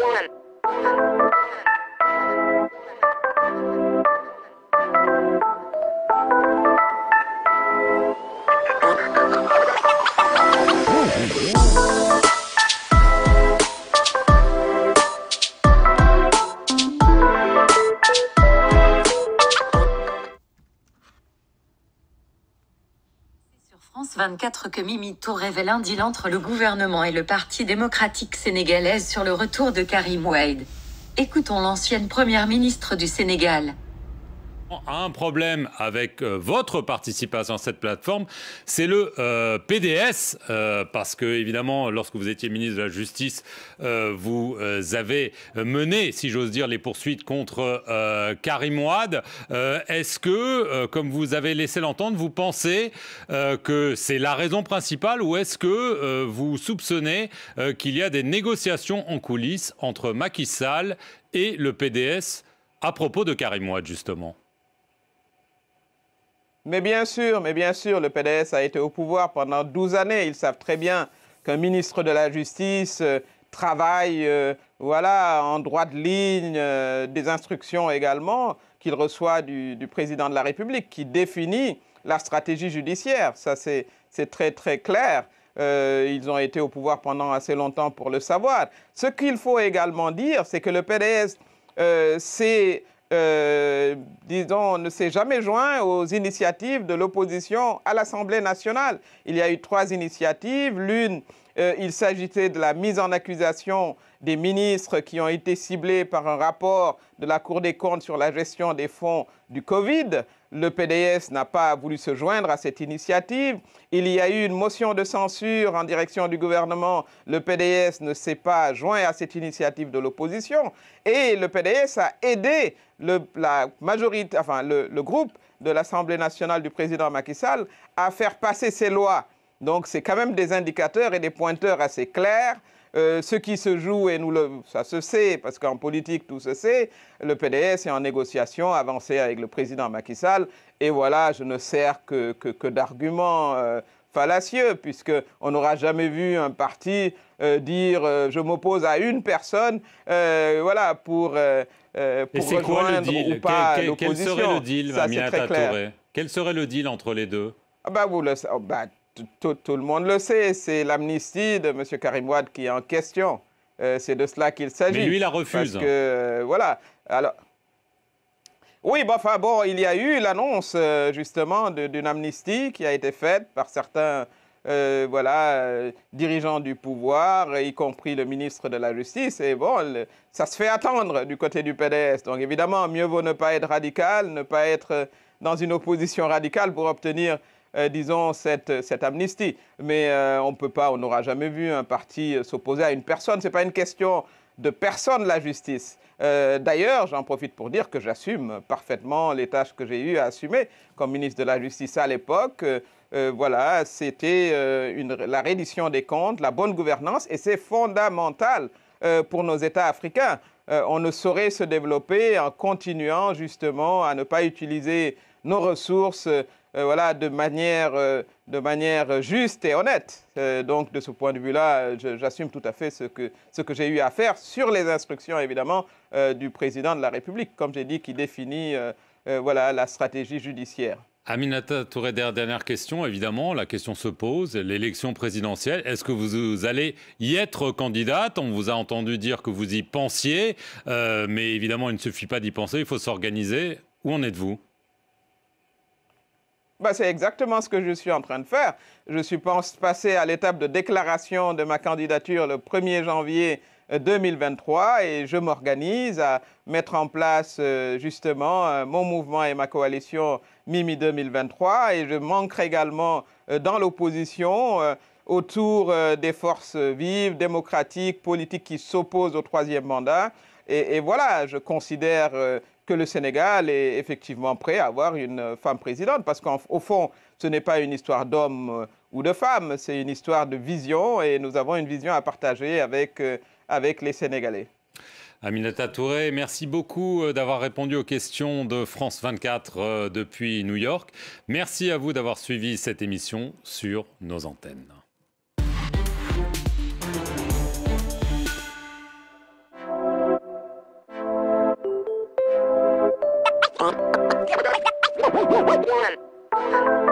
one. que Mimi révèle un deal entre le gouvernement et le Parti démocratique sénégalais sur le retour de Karim Wade. Écoutons l'ancienne première ministre du Sénégal un problème avec euh, votre participation à cette plateforme, c'est le euh, PDS, euh, parce que évidemment, lorsque vous étiez ministre de la Justice, vous avez mené, si j'ose dire, les poursuites contre Karim Ouad. Est-ce que, comme vous avez laissé l'entendre, vous pensez que c'est la raison principale ou est-ce que vous soupçonnez qu'il y a des négociations en coulisses entre Macky Sall et le PDS à propos de Karim Ouad, justement mais bien sûr, mais bien sûr, le PDS a été au pouvoir pendant 12 années. Ils savent très bien qu'un ministre de la Justice euh, travaille euh, voilà, en droite ligne, euh, des instructions également qu'il reçoit du, du, président de la République, qui définit la stratégie judiciaire. Ça, c'est très, très clair. ils ont été au pouvoir pendant assez longtemps pour le savoir. Ce qu'il faut également dire, c'est que le PDS, c'est euh, disons, ne s'est jamais joint aux initiatives de l'opposition à l'Assemblée nationale. Il y a eu trois initiatives, l'une euh, il s'agissait de la mise en accusation des ministres qui ont été ciblés par un rapport de la Cour des comptes sur la gestion des fonds du Covid. Le PDS n'a pas voulu se joindre à cette initiative. Il y a eu une motion de censure en direction du gouvernement. Le PDS ne s'est pas joint à cette initiative de l'opposition. Et le PDS a aidé le, la majorité, le groupe de l'Assemblée nationale du président Macky Sall à faire passer ces lois donc c'est quand même des indicateurs et des pointeurs assez clairs. Euh, ce qui se joue, et nous le, ça se sait, parce qu'en politique tout se sait, le PDS est en négociation avancée avec le président Macky Sall, et voilà, je ne sers que, que, d'arguments euh, fallacieux fallacieux, puisqu'on n'aura jamais vu un parti euh, dire je m'oppose à une personne, voilà, pour, pour rejoindre le ou pas quel, quel, serait le deal, ça, c'est Quel serait le deal entre les deux ah, bah, vous le, bah, tout, le monde le sait, c'est l'amnistie de M. Karim Wade qui est en question. Euh, c'est de cela qu'il s'agit. Mais lui, il la refuse. Parce que, euh, voilà. Alors. Oui, bah, enfin, bon, il y a eu l'annonce, euh, justement, d'une amnistie qui a été faite par certains voilà, dirigeants du pouvoir, y compris le ministre de la Justice. Et bon, ça se fait attendre du côté du PDS. Donc, évidemment, mieux vaut ne pas être radical, ne pas être dans une opposition radicale pour obtenir euh, disons, cette, cette amnistie. Mais euh, on ne peut pas, on n'aura jamais vu un parti euh, s'opposer à une personne. Ce n'est pas une question de personne la justice. D'ailleurs, j'en profite pour dire que j'assume parfaitement les tâches que j'ai eu à assumer comme ministre de la Justice à l'époque. voilà, c'était la reddition des comptes, la bonne gouvernance, et c'est fondamental pour nos États africains. on ne saurait se développer en continuant justement à ne pas utiliser nos ressources euh, voilà, de, manière, euh, de manière juste et honnête. Euh, donc, de ce point de vue-là, j'assume tout à fait ce que, ce que j'ai eu à faire sur les instructions, évidemment, du président de la République, comme j'ai dit, qui définit voilà, la stratégie judiciaire. Aminata Touré, dernière question, évidemment, la question se pose, l'élection présidentielle, est-ce que vous, allez y être candidate On vous a entendu dire que vous y pensiez, mais évidemment, il ne suffit pas d'y penser, il faut s'organiser. Où en êtes-vous bah, c'est exactement ce que je suis en train de faire. Je suis passé à l'étape de déclaration de ma candidature le 1er janvier 2023 euh, et je m'organise à mettre en place euh, justement euh, mon mouvement et ma coalition Mimi 2023 et je manquerai également dans l'opposition autour des forces vives, démocratiques, politiques qui s'opposent au troisième mandat. Et, voilà, je considère euh, que le Sénégal est effectivement prêt à avoir une euh, femme présidente, parce qu'au fond, ce n'est pas une histoire d'homme euh, ou de femme, c'est une histoire de vision, et nous avons une vision à partager avec, avec les Sénégalais. Aminata Touré, merci beaucoup d'avoir répondu aux questions de France 24 depuis New York. Merci à vous d'avoir suivi cette émission sur nos antennes. thank you